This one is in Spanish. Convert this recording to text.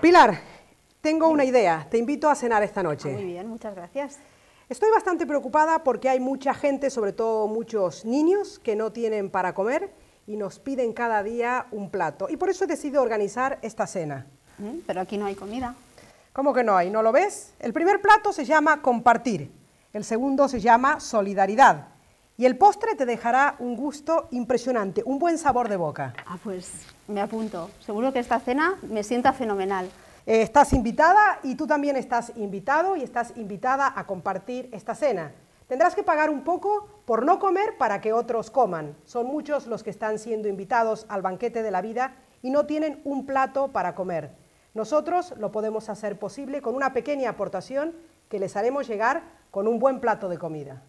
Pilar, tengo una idea. Te invito a cenar esta noche. Ah, muy bien, muchas gracias. Estoy bastante preocupada porque hay mucha gente, sobre todo muchos niños, que no tienen para comer y nos piden cada día un plato. Y por eso he decidido organizar esta cena. pero aquí no hay comida. ¿Cómo que no hay? ¿No lo ves? El primer plato se llama compartir. El segundo se llama solidaridad. Y el postre te dejará un gusto impresionante, un buen sabor de boca. Ah, pues me apunto. Seguro que esta cena me sienta fenomenal. Eh, estás invitada y tú también estás invitado y estás invitada a compartir esta cena. Tendrás que pagar un poco por no comer para que otros coman. Son muchos los que están siendo invitados al banquete de la vida y no tienen un plato para comer. Nosotros lo podemos hacer posible con una pequeña aportación que les haremos llegar con un buen plato de comida.